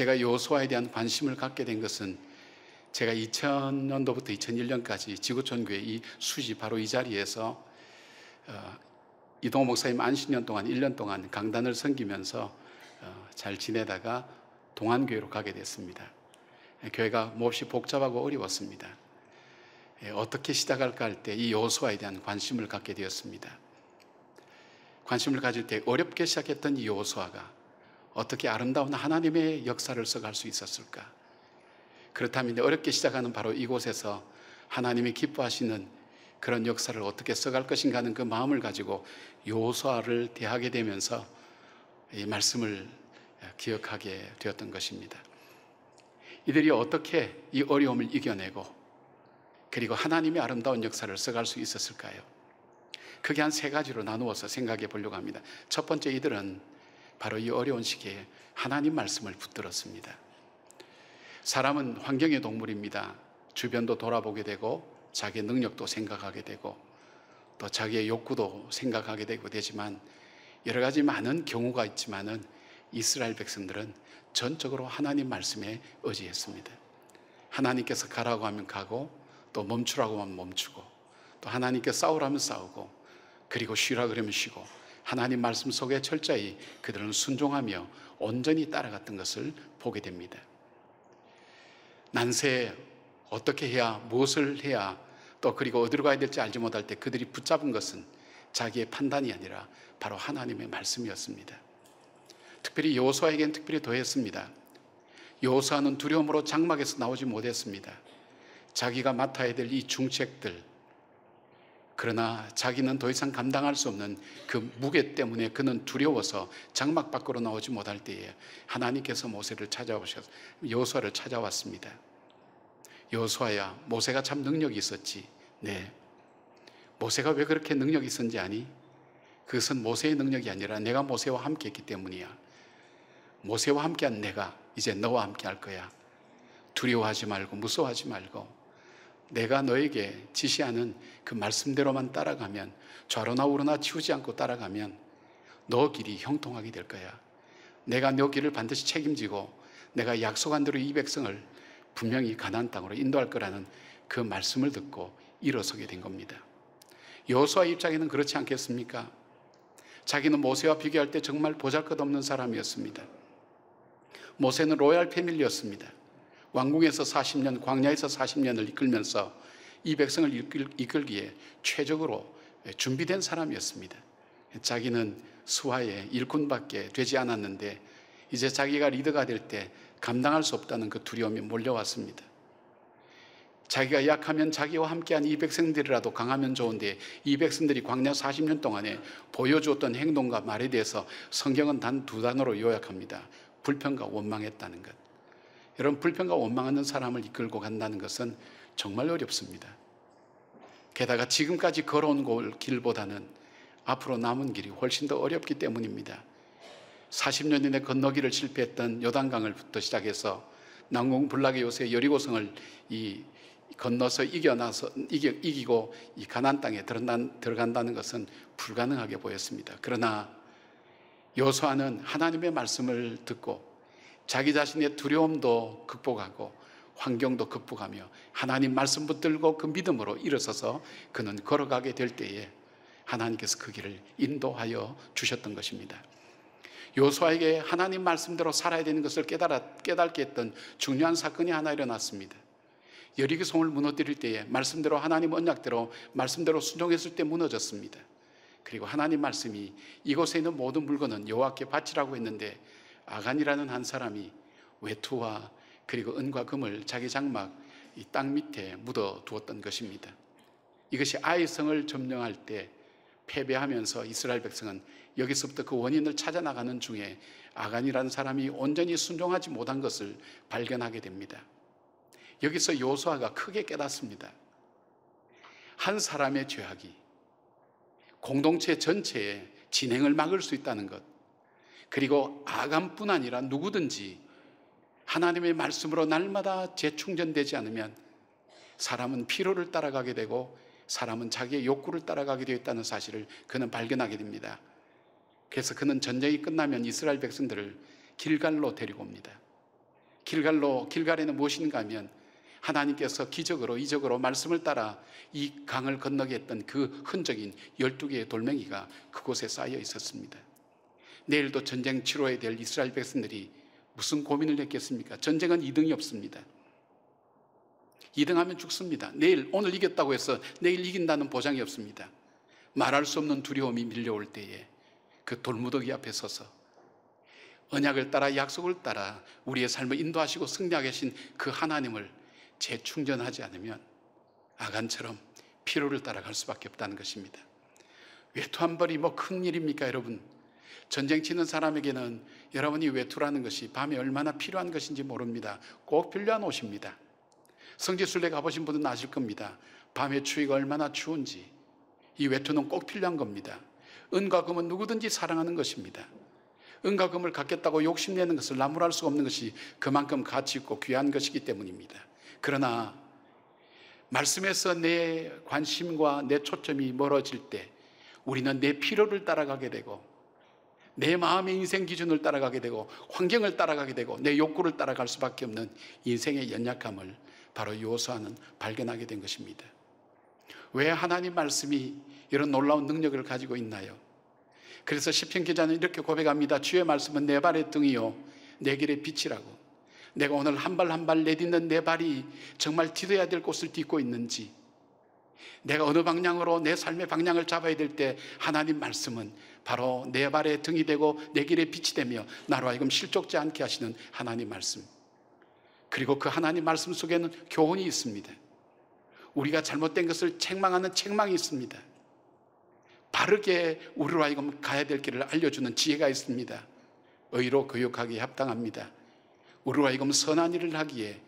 제가 요소아에 대한 관심을 갖게 된 것은 제가 2000년도부터 2001년까지 지구촌 교회 이 수지 바로 이 자리에서 어, 이동호 목사님 안식년 동안 1년 동안 강단을 섬기면서 어, 잘 지내다가 동안교회로 가게 됐습니다. 예, 교회가 몹시 복잡하고 어려웠습니다. 예, 어떻게 시작할까 할 때 이 요소아에 대한 관심을 갖게 되었습니다. 관심을 가질 때 어렵게 시작했던 이 요소아가 어떻게 아름다운 하나님의 역사를 써갈 수 있었을까? 그렇다면 어렵게 시작하는 바로 이곳에서 하나님이 기뻐하시는 그런 역사를 어떻게 써갈 것인가 하는 그 마음을 가지고 요소아를 대하게 되면서 이 말씀을 기억하게 되었던 것입니다. 이들이 어떻게 이 어려움을 이겨내고 그리고 하나님의 아름다운 역사를 써갈 수 있었을까요? 그게 한 세 가지로 나누어서 생각해 보려고 합니다. 첫 번째 이들은 바로 이 어려운 시기에 하나님 말씀을 붙들었습니다. 사람은 환경의 동물입니다. 주변도 돌아보게 되고 자기 능력도 생각하게 되고 또 자기의 욕구도 생각하게 되고 되지만 여러 가지 많은 경우가 있지만은 이스라엘 백성들은 전적으로 하나님 말씀에 의지했습니다. 하나님께서 가라고 하면 가고 또 멈추라고 하면 멈추고 또 하나님께 싸우라면 싸우고 그리고 쉬라 그러면 쉬고 하나님 말씀 속에 철저히 그들은 순종하며 온전히 따라갔던 것을 보게 됩니다. 난세 에 어떻게 해야 무엇을 해야 또 그리고 어디로 가야 될지 알지 못할 때 그들이 붙잡은 것은 자기의 판단이 아니라 바로 하나님의 말씀이었습니다. 특별히 여호수아에겐 특별히 더했습니다. 여호수아는 두려움으로 장막에서 나오지 못했습니다. 자기가 맡아야 될 이 중책들 그러나 자기는 더 이상 감당할 수 없는 그 무게 때문에 그는 두려워서 장막 밖으로 나오지 못할 때에 하나님께서 모세를 찾아오셔서 여호수아를 찾아왔습니다. 여호수아야, 모세가 참 능력이 있었지. 네. 모세가 왜 그렇게 능력이 있었는지 아니? 그것은 모세의 능력이 아니라 내가 모세와 함께 했기 때문이야. 모세와 함께한 내가 이제 너와 함께 할 거야. 두려워하지 말고 무서워하지 말고 내가 너에게 지시하는 그 말씀대로만 따라가면 좌로나 우로나 치우지 않고 따라가면 너 길이 형통하게 될 거야. 내가 너 길을 반드시 책임지고 내가 약속한 대로 이 백성을 분명히 가난 땅으로 인도할 거라는 그 말씀을 듣고 일어서게 된 겁니다. 여호수아 입장에는 그렇지 않겠습니까? 자기는 모세와 비교할 때 정말 보잘것없는 사람이었습니다. 모세는 로얄 패밀리였습니다. 왕궁에서 40년, 광야에서 40년을 이끌면서 이 백성을 이끌, 기에 최적으로 준비된 사람이었습니다. 자기는 수하의 일꾼밖에 되지 않았는데 이제 자기가 리더가 될 때 감당할 수 없다는 그 두려움이 몰려왔습니다. 자기가 약하면 자기와 함께한 이 백성들이라도 강하면 좋은데 이 백성들이 광야 40년 동안에 보여주었던 행동과 말에 대해서 성경은 단 두 단어로 요약합니다. 불평과 원망했다는 것. 이런 불평과 원망하는 사람을 이끌고 간다는 것은 정말 어렵습니다. 게다가 지금까지 걸어온 길보다는 앞으로 남은 길이 훨씬 더 어렵기 때문입니다. 40년 이내 건너기를 실패했던 요단강을부터 시작해서 난공불락의 요새 여리고성을 이 건너서 이겨나서 이겨, 이기고 이 가난 땅에 들어간, 들어간다는 것은 불가능하게 보였습니다. 그러나 여수아는 하나님의 말씀을 듣고 자기 자신의 두려움도 극복하고 환경도 극복하며 하나님 말씀 붙들고 그 믿음으로 일어서서 그는 걸어가게 될 때에 하나님께서 그 길을 인도하여 주셨던 것입니다. 요수아에게 하나님 말씀대로 살아야 되는 것을 깨달아, 깨닫게 했던 중요한 사건이 하나 일어났습니다. 여리기송을 무너뜨릴 때에 말씀대로 하나님 언약대로 말씀대로 순종했을 때 무너졌습니다. 그리고 하나님 말씀이 이곳에 있는 모든 물건은 여호와께 바치라고 했는데 아간이라는 한 사람이 외투와 그리고 은과 금을 자기 장막 이 땅 밑에 묻어 두었던 것입니다. 이것이 아이 성을 점령할 때 패배하면서 이스라엘 백성은 여기서부터 그 원인을 찾아 나가는 중에 아간이라는 사람이 온전히 순종하지 못한 것을 발견하게 됩니다. 여기서 요수아가 크게 깨닫습니다. 한 사람의 죄악이 공동체 전체의 진행을 막을 수 있다는 것, 그리고 아감뿐 아니라 누구든지 하나님의 말씀으로 날마다 재충전되지 않으면 사람은 피로를 따라가게 되고 사람은 자기의 욕구를 따라가게 되었다는 사실을 그는 발견하게 됩니다. 그래서 그는 전쟁이 끝나면 이스라엘 백성들을 길갈로 데리고 옵니다. 길갈로 길갈에는 무엇인가 하면 하나님께서 기적으로 이적으로 말씀을 따라 이 강을 건너게 했던 그 흔적인 12개의 돌멩이가 그곳에 쌓여 있었습니다. 내일도 전쟁 치러야 될 이스라엘 백성들이 무슨 고민을 했겠습니까? 전쟁은 2등이 없습니다. 2등 하면 죽습니다. 내일, 오늘 이겼다고 해서 내일 이긴다는 보장이 없습니다. 말할 수 없는 두려움이 밀려올 때에 그 돌무더기 앞에 서서 언약을 따라 약속을 따라 우리의 삶을 인도하시고 승리하게 신그 하나님을 재충전하지 않으면 아간처럼 피로를 따라갈 수밖에 없다는 것입니다. 외투 한 벌이 뭐 큰일입니까, 여러분? 전쟁 치는 사람에게는 여러분이 외투라는 것이 밤에 얼마나 필요한 것인지 모릅니다. 꼭 필요한 옷입니다. 성지순례 가보신 분은 아실 겁니다. 밤에 추위가 얼마나 추운지 이 외투는 꼭 필요한 겁니다. 은과 금은 누구든지 사랑하는 것입니다. 은과 금을 갖겠다고 욕심내는 것을 나무랄 수 없는 것이 그만큼 가치 있고 귀한 것이기 때문입니다. 그러나 말씀에서 내 관심과 내 초점이 멀어질 때 우리는 내피로를 따라가게 되고 내 마음의 인생 기준을 따라가게 되고 환경을 따라가게 되고 내 욕구를 따라갈 수밖에 없는 인생의 연약함을 바로 요소하는 발견하게 된 것입니다. 왜 하나님 말씀이 이런 놀라운 능력을 가지고 있나요? 그래서 시편 기자는 이렇게 고백합니다. 주의 말씀은 내 발의 등이요 내 길의 빛이라고. 내가 오늘 한 발 한 발 내딛는 내 발이 정말 디뎌야 될 곳을 딛고 있는지 내가 어느 방향으로 내 삶의 방향을 잡아야 될 때 하나님 말씀은 바로 내 발의 등이 되고 내길의 빛이 되며 나로 하여금 실족지 않게 하시는 하나님 말씀. 그리고 그 하나님 말씀 속에는 교훈이 있습니다. 우리가 잘못된 것을 책망하는 책망이 있습니다. 바르게 우리로 하여금 가야 될 길을 알려주는 지혜가 있습니다. 의로 교육하기에 합당합니다. 우리로 하여금 선한 일을 하기에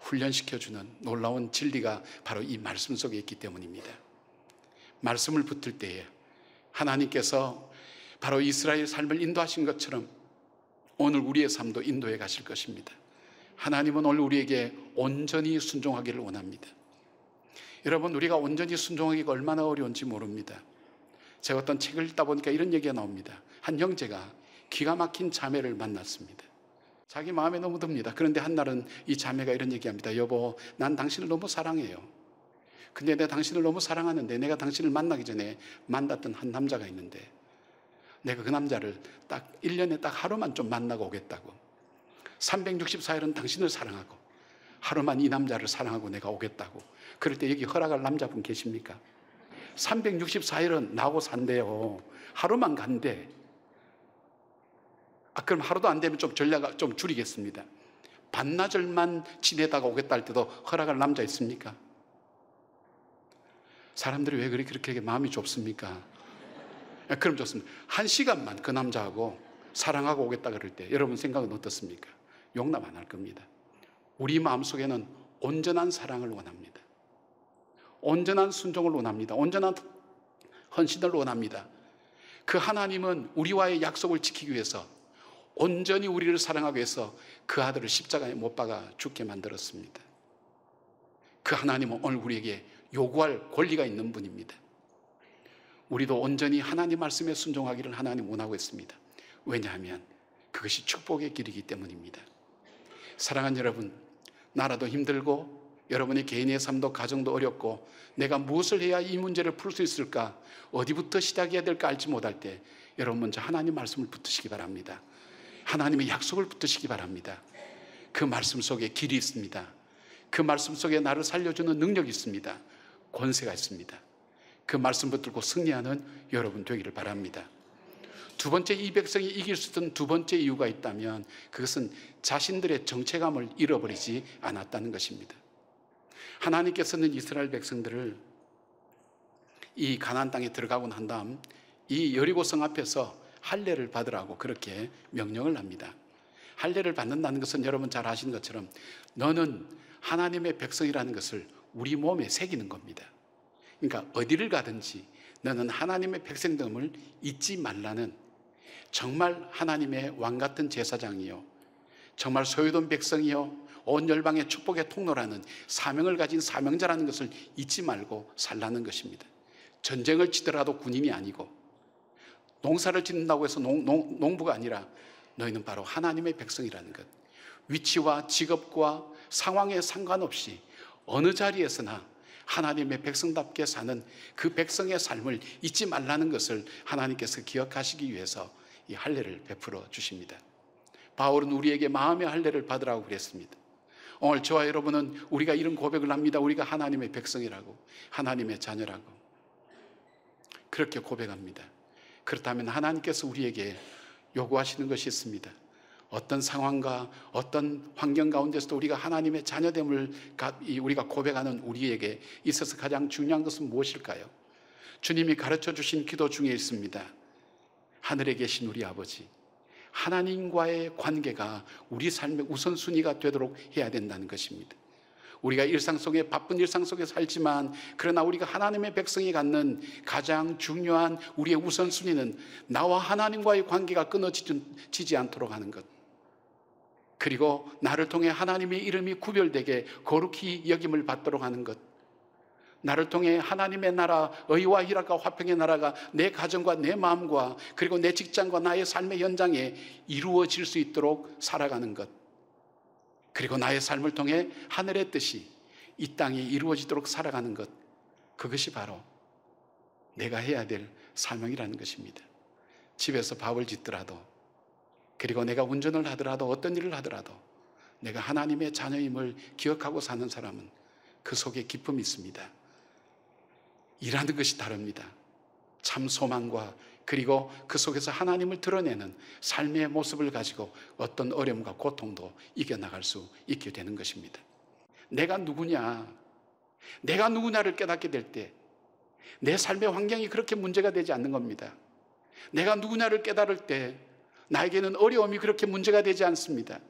훈련시켜주는 놀라운 진리가 바로 이 말씀 속에 있기 때문입니다. 말씀을 붙을 때에 하나님께서 바로 이스라엘 삶을 인도하신 것처럼 오늘 우리의 삶도 인도해 가실 것입니다. 하나님은 오늘 우리에게 온전히 순종하기를 원합니다. 여러분, 우리가 온전히 순종하기가 얼마나 어려운지 모릅니다. 제가 어떤 책을 읽다 보니까 이런 얘기가 나옵니다. 한 형제가 기가 막힌 자매를 만났습니다. 자기 마음에 너무 듭니다. 그런데 한날은 이 자매가 이런 얘기합니다. 여보, 난 당신을 너무 사랑해요. 근데 내가 당신을 너무 사랑하는데 내가 당신을 만나기 전에 만났던 한 남자가 있는데 내가 그 남자를 딱 1년에 딱 하루만 좀 만나고 오겠다고. 364일은 당신을 사랑하고 하루만 이 남자를 사랑하고 내가 오겠다고. 그럴 때 여기 허락할 남자분 계십니까? 364일은 나하고 산대요. 하루만 간대. 아, 그럼 하루도 안 되면 좀 전략, 좀 줄이겠습니다. 반나절만 지내다가 오겠다 할 때도 허락할 남자 있습니까? 사람들이 왜 그렇게, 그렇게 마음이 좁습니까? 아, 그럼 좋습니다. 한 시간만 그 남자하고 사랑하고 오겠다 그럴 때 여러분 생각은 어떻습니까? 용납 안 할 겁니다. 우리 마음속에는 온전한 사랑을 원합니다. 온전한 순종을 원합니다. 온전한 헌신을 원합니다. 그 하나님은 우리와의 약속을 지키기 위해서 온전히 우리를 사랑하기 위해서 그 아들을 십자가에 못 박아 죽게 만들었습니다. 그 하나님은 오늘 우리에게 요구할 권리가 있는 분입니다. 우리도 온전히 하나님 말씀에 순종하기를 하나님 원하고 있습니다. 왜냐하면 그것이 축복의 길이기 때문입니다. 사랑하는 여러분, 나라도 힘들고 여러분의 개인의 삶도 가정도 어렵고 내가 무엇을 해야 이 문제를 풀 수 있을까 어디부터 시작해야 될까 알지 못할 때 여러분 먼저 하나님 말씀을 붙으시기 바랍니다. 하나님의 약속을 붙으시기 바랍니다. 그 말씀 속에 길이 있습니다. 그 말씀 속에 나를 살려주는 능력이 있습니다. 권세가 있습니다. 그 말씀 붙들고 승리하는 여러분 되기를 바랍니다. 두 번째 이 백성이 이길 수 있던 두 번째 이유가 있다면 그것은 자신들의 정체감을 잃어버리지 않았다는 것입니다. 하나님께서는 이스라엘 백성들을 이 가나안 땅에 들어가고 난 다음 이 여리고성 앞에서 할례를 받으라고 그렇게 명령을 합니다. 할례를 받는다는 것은 여러분 잘 아시는 것처럼 너는 하나님의 백성이라는 것을 우리 몸에 새기는 겁니다. 그러니까 어디를 가든지 너는 하나님의 백성됨을 잊지 말라는 정말 하나님의 왕 같은 제사장이요. 정말 소유된 백성이요. 온 열방의 축복의 통로라는 사명을 가진 사명자라는 것을 잊지 말고 살라는 것입니다. 전쟁을 치더라도 군인이 아니고 농사를 짓는다고 해서 농, 농, 농부가 아니라 너희는 바로 하나님의 백성이라는 것. 위치와 직업과 상황에 상관없이 어느 자리에서나 하나님의 백성답게 사는 그 백성의 삶을 잊지 말라는 것을 하나님께서 기억하시기 위해서 이 할례를 베풀어 주십니다. 바울은 우리에게 마음의 할례를 받으라고 그랬습니다. 오늘 저와 여러분은 우리가 이런 고백을 합니다. 우리가 하나님의 백성이라고, 하나님의 자녀라고. 그렇게 고백합니다. 그렇다면 하나님께서 우리에게 요구하시는 것이 있습니다. 어떤 상황과 어떤 환경 가운데서도 우리가 하나님의 자녀됨을 우리가 고백하는 우리에게 있어서 가장 중요한 것은 무엇일까요? 주님이 가르쳐 주신 기도 중에 있습니다. 하늘에 계신 우리 아버지. 하나님과의 관계가 우리 삶의 우선순위가 되도록 해야 된다는 것입니다. 우리가 일상 속에 바쁜 일상 속에 살지만 그러나 우리가 하나님의 백성이 갖는 가장 중요한 우리의 우선순위는 나와 하나님과의 관계가 끊어지지 않도록 하는 것. 그리고 나를 통해 하나님의 이름이 구별되게 거룩히 여김을 받도록 하는 것. 나를 통해 하나님의 나라, 의와 희락과 화평의 나라가 내 가정과 내 마음과 그리고 내 직장과 나의 삶의 현장에 이루어질 수 있도록 살아가는 것. 그리고 나의 삶을 통해 하늘의 뜻이 이 땅에 이루어지도록 살아가는 것. 그것이 바로 내가 해야 될 사명이라는 것입니다. 집에서 밥을 짓더라도 그리고 내가 운전을 하더라도 어떤 일을 하더라도 내가 하나님의 자녀임을 기억하고 사는 사람은 그 속에 기쁨이 있습니다. 일하는 것이 다릅니다. 참 소망과 그리고 그 속에서 하나님을 드러내는 삶의 모습을 가지고 어떤 어려움과 고통도 이겨나갈 수 있게 되는 것입니다. 내가 누구냐, 내가 누구냐를 깨닫게 될 때 내 삶의 환경이 그렇게 문제가 되지 않는 겁니다. 내가 누구냐를 깨달을 때 나에게는 어려움이 그렇게 문제가 되지 않습니다.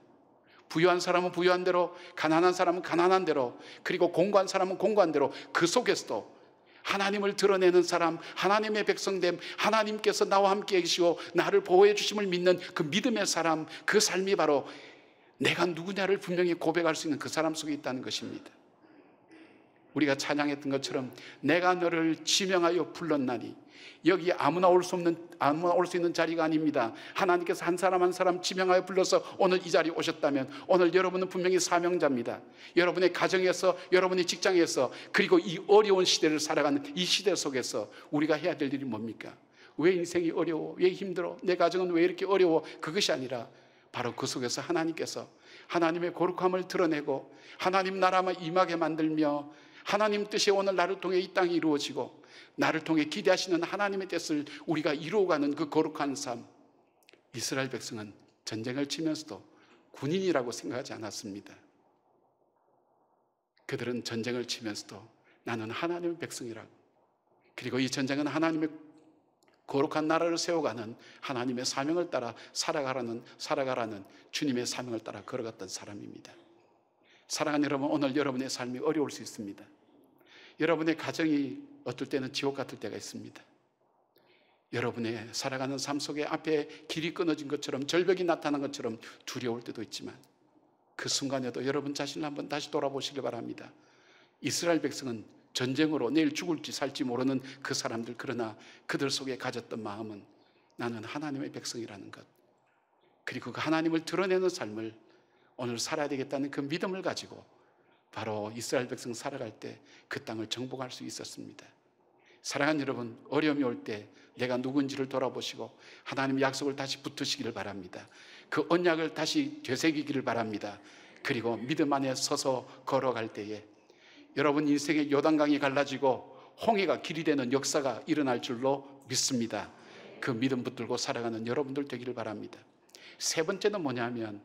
부유한 사람은 부유한 대로, 가난한 사람은 가난한 대로, 그리고 공고한 사람은 공고한 대로 그 속에서도 하나님을 드러내는 사람, 하나님의 백성됨, 하나님께서 나와 함께 계시고 나를 보호해 주심을 믿는 그 믿음의 사람, 그 삶이 바로 내가 누구냐를 분명히 고백할 수 있는 그 사람 속에 있다는 것입니다. 우리가 찬양했던 것처럼 내가 너를 지명하여 불렀나니 여기 아무나 올 수 없는 아무나 올 수 있는 자리가 아닙니다. 하나님께서 한 사람 한 사람 지명하여 불러서 오늘 이 자리에 오셨다면 오늘 여러분은 분명히 사명자입니다. 여러분의 가정에서 여러분의 직장에서 그리고 이 어려운 시대를 살아가는 이 시대 속에서 우리가 해야 될 일이 뭡니까? 왜 인생이 어려워? 왜 힘들어? 내 가정은 왜 이렇게 어려워? 그것이 아니라 바로 그 속에서 하나님께서 하나님의 거룩함을 드러내고 하나님 나라만 임하게 만들며 하나님 뜻이 오늘 나를 통해 이 땅이 이루어지고 나를 통해 기대하시는 하나님의 뜻을 우리가 이루어가는 그 거룩한 삶. 이스라엘 백성은 전쟁을 치면서도 군인이라고 생각하지 않았습니다. 그들은 전쟁을 치면서도 나는 하나님의 백성이라고. 그리고 이 전쟁은 하나님의 거룩한 나라를 세워가는 하나님의 사명을 따라 살아가라는 살아가라는 주님의 사명을 따라 걸어갔던 사람입니다. 사랑하는 여러분, 오늘 여러분의 삶이 어려울 수 있습니다. 여러분의 가정이 어떨 때는 지옥 같을 때가 있습니다. 여러분의 살아가는 삶 속에 앞에 길이 끊어진 것처럼 절벽이 나타난 것처럼 두려울 때도 있지만 그 순간에도 여러분 자신을 한번 다시 돌아보시길 바랍니다. 이스라엘 백성은 전쟁으로 내일 죽을지 살지 모르는 그 사람들 그러나 그들 속에 가졌던 마음은 나는 하나님의 백성이라는 것 그리고 그 하나님을 드러내는 삶을 오늘 살아야 되겠다는 그 믿음을 가지고 바로 이스라엘 백성 살아갈 때 그 땅을 정복할 수 있었습니다. 사랑하는 여러분, 어려움이 올 때 내가 누군지를 돌아보시고 하나님의 약속을 다시 붙으시기를 바랍니다. 그 언약을 다시 되새기기를 바랍니다. 그리고 믿음 안에 서서 걸어갈 때에 여러분 인생의 요단강이 갈라지고 홍해가 길이 되는 역사가 일어날 줄로 믿습니다. 그 믿음 붙들고 살아가는 여러분들 되기를 바랍니다. 세 번째는 뭐냐면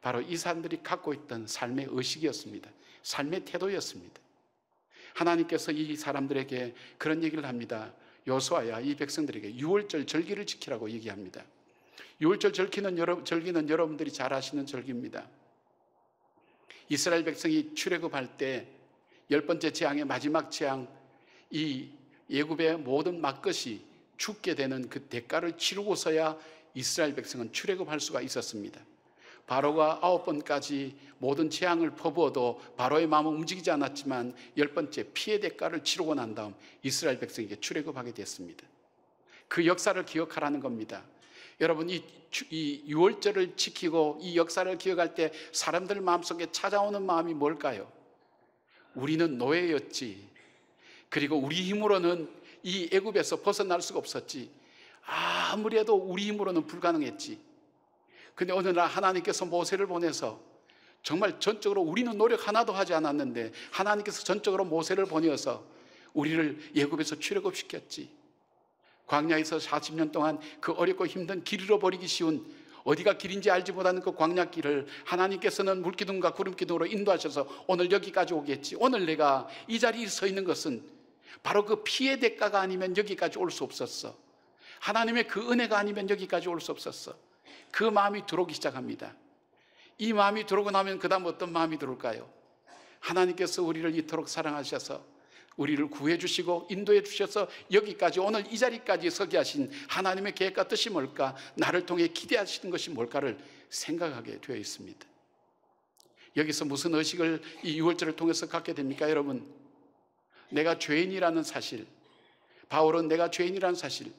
바로 이 사람들이 갖고 있던 삶의 의식이었습니다. 삶의 태도였습니다. 하나님께서 이 사람들에게 그런 얘기를 합니다. 요수아야 이 백성들에게 유월절 절기를 지키라고 얘기합니다. 유월절 절기는, 여러, 절기는 여러분들이 잘 아시는 절기입니다. 이스라엘 백성이 출애굽할 때 열 번째 재앙의 마지막 재앙 이 예굽의 모든 막것이 죽게 되는 그 대가를 치르고서야 이스라엘 백성은 출애굽할 수가 있었습니다. 바로가 아홉 번까지 모든 재앙을 퍼부어도 바로의 마음은 움직이지 않았지만 열 번째 피해 대가를 치르고 난 다음 이스라엘 백성에게 출애굽하게 됐습니다. 그 역사를 기억하라는 겁니다. 여러분 이, 유월절을 지키고 이 역사를 기억할 때 사람들 마음속에 찾아오는 마음이 뭘까요? 우리는 노예였지. 그리고 우리 힘으로는 이 애굽에서 벗어날 수가 없었지. 아무래도 우리 힘으로는 불가능했지. 근데 어느 날 하나님께서 모세를 보내서 정말 전적으로 우리는 노력 하나도 하지 않았는데 하나님께서 전적으로 모세를 보내어서 우리를 예굽에서 출애굽시켰지. 광야에서 40년 동안 그 어렵고 힘든 길 잃어버리기 쉬운 어디가 길인지 알지 못하는 그 광야 길을 하나님께서는 물기둥과 구름기둥으로 인도하셔서 오늘 여기까지 오겠지. 오늘 내가 이 자리에 서 있는 것은 바로 그피해 대가가 아니면 여기까지 올 수 없었어. 하나님의 그 은혜가 아니면 여기까지 올 수 없었어. 그 마음이 들어오기 시작합니다. 이 마음이 들어오고 나면 그 다음 어떤 마음이 들어올까요? 하나님께서 우리를 이토록 사랑하셔서 우리를 구해주시고 인도해 주셔서 여기까지 오늘 이 자리까지 서게 하신 하나님의 계획과 뜻이 뭘까? 나를 통해 기대하시는 것이 뭘까를 생각하게 되어 있습니다. 여기서 무슨 의식을 이 유월절을 통해서 갖게 됩니까, 여러분? 내가 죄인이라는 사실, 바울은 내가 죄인이라는 사실,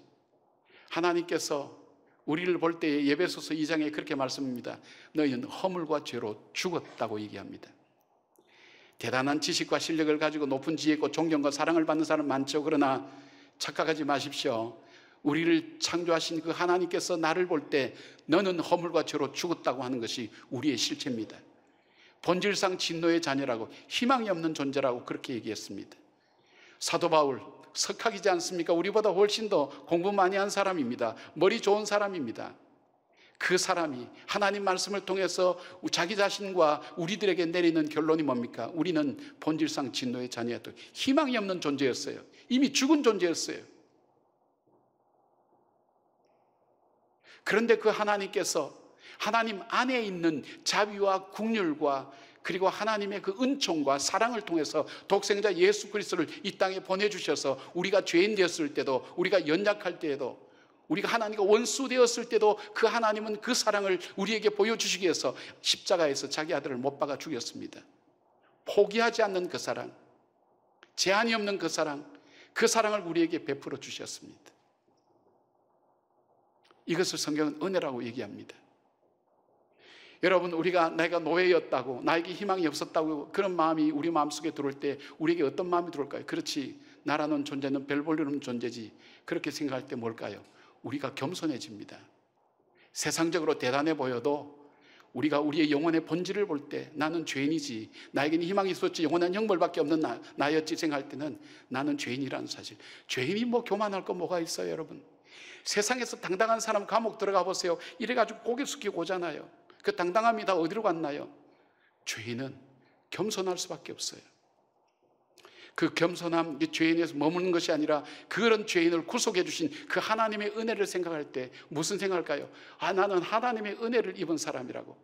하나님께서 우리를 볼 때 예배소서 2장에 그렇게 말씀합니다. 너희는 허물과 죄로 죽었다고 얘기합니다. 대단한 지식과 실력을 가지고 높은 지혜고 존경과 사랑을 받는 사람 많죠. 그러나 착각하지 마십시오. 우리를 창조하신 그 하나님께서 나를 볼 때 너는 허물과 죄로 죽었다고 하는 것이 우리의 실체입니다. 본질상 진노의 자녀라고 희망이 없는 존재라고 그렇게 얘기했습니다. 사도 바울 석학이지 않습니까? 우리보다 훨씬 더 공부 많이 한 사람입니다. 머리 좋은 사람입니다. 그 사람이 하나님 말씀을 통해서 자기 자신과 우리들에게 내리는 결론이 뭡니까? 우리는 본질상 진노의 자녀였던 희망이 없는 존재였어요. 이미 죽은 존재였어요. 그런데 그 하나님께서 하나님 안에 있는 자비와 국률과 그리고 하나님의 그 은총과 사랑을 통해서 독생자 예수 그리스도를 이 땅에 보내주셔서 우리가 죄인 되었을 때도 우리가 연약할 때에도 우리가 하나님과 원수 되었을 때도 그 하나님은 그 사랑을 우리에게 보여주시기 위해서 십자가에서 자기 아들을 못 박아 죽였습니다. 포기하지 않는 그 사랑, 제한이 없는 그 사랑, 그 사랑을 우리에게 베풀어 주셨습니다. 이것을 성경은 은혜라고 얘기합니다. 여러분 우리가 내가 노예였다고 나에게 희망이 없었다고 그런 마음이 우리 마음속에 들어올 때 우리에게 어떤 마음이 들어올까요? 그렇지 나라는 존재는 별 볼 일 없는 존재지 그렇게 생각할 때 뭘까요? 우리가 겸손해집니다. 세상적으로 대단해 보여도 우리가 우리의 영혼의 본질을 볼 때 나는 죄인이지 나에게는 희망이 있었지 영원한 형벌밖에 없는 나, 나였지 생각할 때는 나는 죄인이라는 사실 죄인이 뭐 교만할 거 뭐가 있어요 여러분 세상에서 당당한 사람 감옥 들어가 보세요 이래가지고 고개 숙이고 오잖아요 그 당당함이 다 어디로 갔나요? 죄인은 겸손할 수밖에 없어요. 그 겸손함, 죄인에서 머무는 것이 아니라 그런 죄인을 구속해 주신 그 하나님의 은혜를 생각할 때 무슨 생각할까요? 아, 나는 하나님의 은혜를 입은 사람이라고.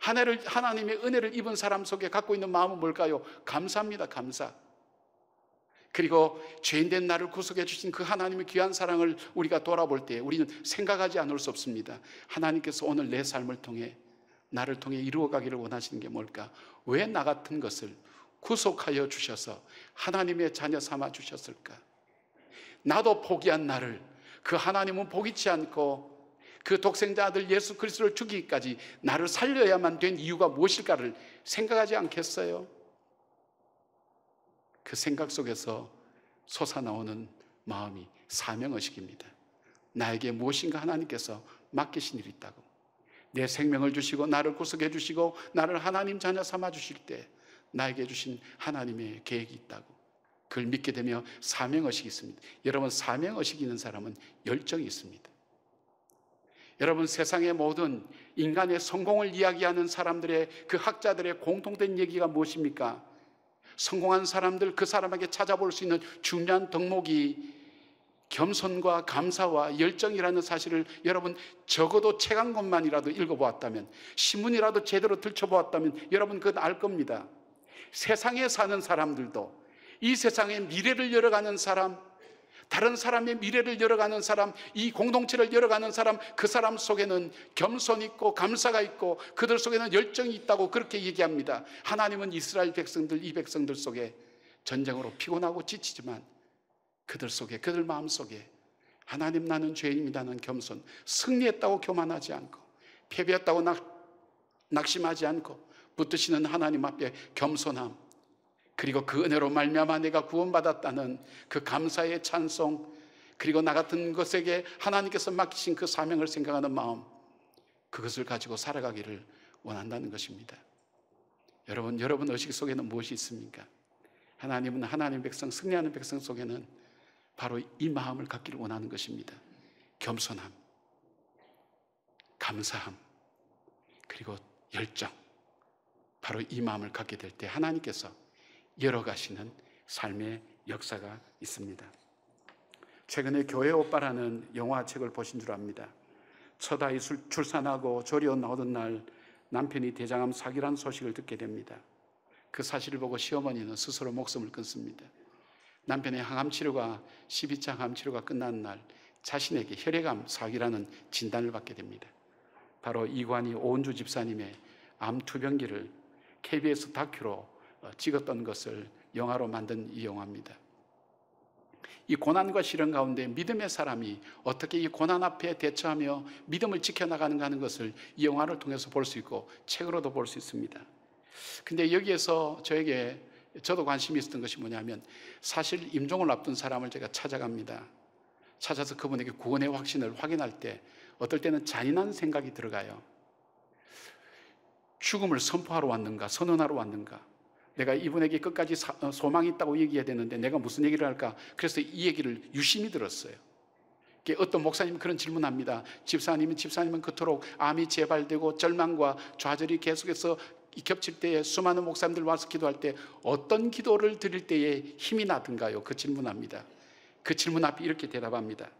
하나를, 하나님의 은혜를 입은 사람 속에 갖고 있는 마음은 뭘까요? 감사합니다, 감사. 그리고 죄인된 나를 구속해 주신 그 하나님의 귀한 사랑을 우리가 돌아볼 때 우리는 생각하지 않을 수 없습니다. 하나님께서 오늘 내 삶을 통해 나를 통해 이루어가기를 원하시는 게 뭘까? 왜 나 같은 것을 구속하여 주셔서 하나님의 자녀 삼아 주셨을까? 나도 포기한 나를 그 하나님은 포기치 않고 그 독생자 아들 예수 그리스도를 죽이기까지 나를 살려야만 된 이유가 무엇일까를 생각하지 않겠어요? 그 생각 속에서 솟아나오는 마음이 사명의식입니다. 나에게 무엇인가 하나님께서 맡기신 일이 있다고. 내 생명을 주시고 나를 구속해 주시고 나를 하나님 자녀 삼아 주실 때 나에게 주신 하나님의 계획이 있다고. 그걸 믿게 되며 사명의식이 있습니다. 여러분, 사명의식이 있는 사람은 열정이 있습니다. 여러분, 세상의 모든 인간의 성공을 이야기하는 사람들의 그 학자들의 공통된 얘기가 무엇입니까? 성공한 사람들 그 사람에게 찾아볼 수 있는 중요한 덕목이 겸손과 감사와 열정이라는 사실을 여러분 적어도 책한것만이라도 읽어보았다면 신문이라도 제대로 들춰보았다면 여러분 그건 알 겁니다. 세상에 사는 사람들도 이 세상의 미래를 열어가는 사람, 다른 사람의 미래를 열어가는 사람, 이 공동체를 열어가는 사람, 그 사람 속에는 겸손 있고 감사가 있고 그들 속에는 열정이 있다고 그렇게 얘기합니다. 하나님은 이스라엘 백성들, 이 백성들 속에 전쟁으로 피곤하고 지치지만 그들 속에, 그들 마음 속에 하나님 나는 죄인입니다는 겸손, 승리했다고 교만하지 않고 패배했다고 낙, 심하지 않고 붙드시는 하나님 앞에 겸손함, 그리고 그 은혜로 말미암아 내가 구원받았다는 그 감사의 찬송 그리고 나 같은 것에게 하나님께서 맡기신 그 사명을 생각하는 마음 그것을 가지고 살아가기를 원한다는 것입니다. 여러분 여러분 의식 속에는 무엇이 있습니까? 하나님은 하나님 백성 승리하는 백성 속에는 바로 이 마음을 갖기를 원하는 것입니다. 겸손함, 감사함, 그리고 열정. 바로 이 마음을 갖게 될 때 하나님께서 열어가시는 삶의 역사가 있습니다. 최근에 교회 오빠라는 영화책을 보신 줄 압니다. 첫 아이 출산하고 조리어 나오던 날 남편이 대장암 사기란 소식을 듣게 됩니다. 그 사실을 보고 시어머니는 스스로 목숨을 끊습니다. 남편의 항암 치료가 12차 항암 치료가 끝난 날 자신에게 혈액암 사기라는 진단을 받게 됩니다. 바로 이관희 오주 집사님의 암 투병기를 KBS 다큐로 아, 찍었던 것을 영화로 만든 이 영화입니다. 이 고난과 시련 가운데 믿음의 사람이 어떻게 이 고난 앞에 대처하며 믿음을 지켜나가는가 하는 것을 이 영화를 통해서 볼 수 있고 책으로도 볼 수 있습니다. 근데 여기에서 저에게 저도 관심이 있었던 것이 뭐냐면 사실 임종을 앞둔 사람을 제가 찾아갑니다. 찾아서 그분에게 구원의 확신을 확인할 때 어떨 때는 잔인한 생각이 들어가요. 죽음을 선포하러 왔는가, 선언하러 왔는가. 내가 이분에게 끝까지 사, 어, 소망이 있다고 얘기해야 되는데 내가 무슨 얘기를 할까? 그래서 이 얘기를 유심히 들었어요. 어떤 목사님 은 그런 질문합니다. 집사님은 집사님은 그토록 암이 재발되고 절망과 좌절이 계속해서 겹칠 때에 수많은 목사님들 와서 기도할 때 어떤 기도를 드릴 때에 힘이 나든가요? 그 질문합니다. 그 질문 앞에 이렇게 대답합니다.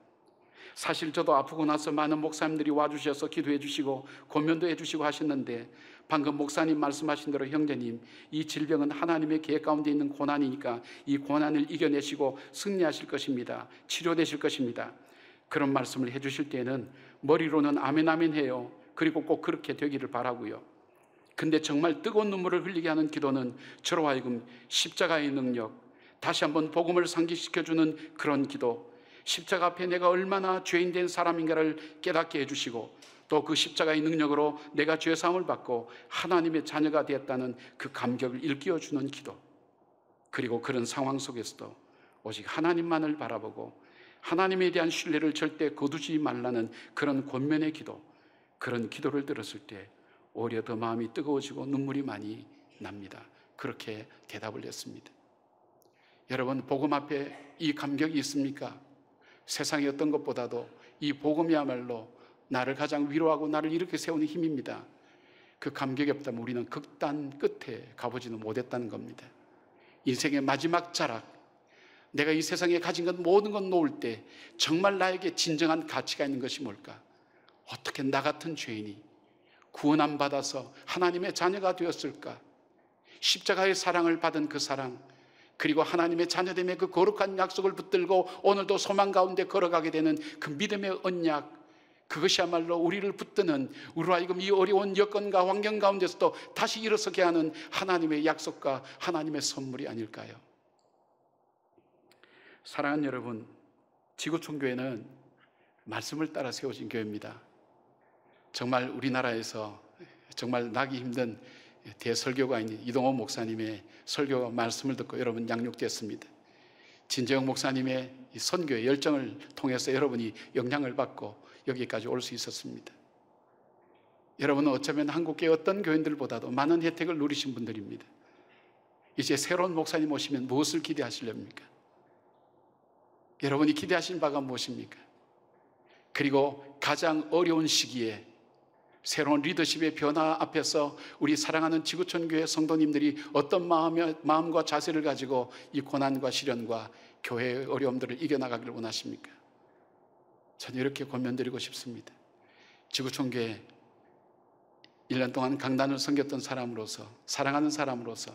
사실 저도 아프고 나서 많은 목사님들이 와주셔서 기도해 주시고 고면도 해 주시고 하셨는데 방금 목사님 말씀하신 대로 형제님 이 질병은 하나님의 계획 가운데 있는 고난이니까 이 고난을 이겨내시고 승리하실 것입니다. 치료되실 것입니다. 그런 말씀을 해 주실 때는 머리로는 아멘 아멘 해요. 그리고 꼭 그렇게 되기를 바라고요. 근데 정말 뜨거운 눈물을 흘리게 하는 기도는 저로 하여금 십자가의 능력, 다시 한번 복음을 상기시켜주는 그런 기도, 십자가 앞에 내가 얼마나 죄인된 사람인가를 깨닫게 해주시고 또 그 십자가의 능력으로 내가 죄사함을 받고 하나님의 자녀가 되었다는 그 감격을 일깨워주는 기도 그리고 그런 상황 속에서도 오직 하나님만을 바라보고 하나님에 대한 신뢰를 절대 거두지 말라는 그런 권면의 기도 그런 기도를 들었을 때 오히려 더 마음이 뜨거워지고 눈물이 많이 납니다. 그렇게 대답을 했습니다. 여러분 복음 앞에 이 감격이 있습니까? 세상의 어떤 것보다도 이 복음이야말로 나를 가장 위로하고 나를 이렇게 세우는 힘입니다. 그 감격이 없다면 우리는 극단 끝에 가보지는 못했다는 겁니다. 인생의 마지막 자락, 내가 이 세상에 가진 것 모든 것 놓을 때 정말 나에게 진정한 가치가 있는 것이 뭘까? 어떻게 나 같은 죄인이 구원 함 받아서 하나님의 자녀가 되었을까? 십자가의 사랑을 받은 그 사랑, 그리고 하나님의 자녀됨의 그 거룩한 약속을 붙들고 오늘도 소망 가운데 걸어가게 되는 그 믿음의 언약 그것이야말로 우리를 붙드는 우리로 이금이 어려운 여건과 환경 가운데서도 다시 일어서게 하는 하나님의 약속과 하나님의 선물이 아닐까요? 사랑하는 여러분, 지구촌 교회는 말씀을 따라 세워진 교회입니다. 정말 우리나라에서 정말 나기 힘든 대설교가인 이동호 목사님의 설교 말씀을 듣고 여러분 양육됐습니다. 진재영 목사님의 선교의 열정을 통해서 여러분이 영향을 받고 여기까지 올 수 있었습니다. 여러분은 어쩌면 한국의 어떤 교인들보다도 많은 혜택을 누리신 분들입니다. 이제 새로운 목사님 오시면 무엇을 기대하시렵니까? 여러분이 기대하신 바가 무엇입니까? 그리고 가장 어려운 시기에 새로운 리더십의 변화 앞에서 우리 사랑하는 지구촌 교회 성도님들이 어떤 마음의, 마음과 자세를 가지고 이 고난과 시련과 교회의 어려움들을 이겨나가기를 원하십니까? 저는 이렇게 권면드리고 싶습니다. 지구촌 교회 1년 동안 강단을 섬겼던 사람으로서 사랑하는 사람으로서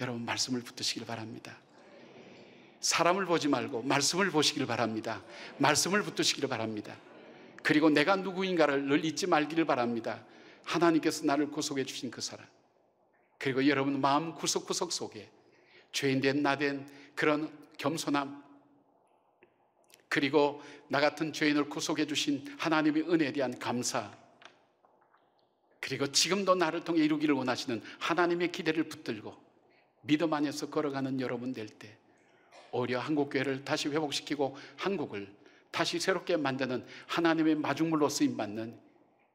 여러분 말씀을 붙드시길 바랍니다. 사람을 보지 말고 말씀을 보시길 바랍니다. 말씀을 붙드시길 바랍니다. 그리고 내가 누구인가를 늘 잊지 말기를 바랍니다. 하나님께서 나를 구속해 주신 그사람 그리고 여러분 마음 구석구석 속에 죄인된 나된 그런 겸손함, 그리고 나 같은 죄인을 구속해 주신 하나님의 은혜에 대한 감사, 그리고 지금도 나를 통해 이루기를 원하시는 하나님의 기대를 붙들고 믿음 안에서 걸어가는 여러분 될 때, 오히려 한국교회를 다시 회복시키고 한국을 다시 새롭게 만드는 하나님의 마중물로 쓰임받는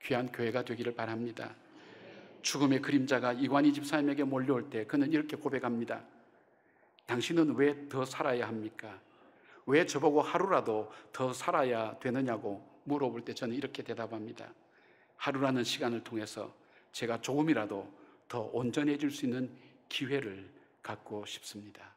귀한 교회가 되기를 바랍니다. 죽음의 그림자가 이관희 집사님에게 몰려올 때 그는 이렇게 고백합니다. 당신은 왜 더 살아야 합니까? 왜 저보고 하루라도 더 살아야 되느냐고 물어볼 때 저는 이렇게 대답합니다. 하루라는 시간을 통해서 제가 조금이라도 더 온전해질 수 있는 기회를 갖고 싶습니다.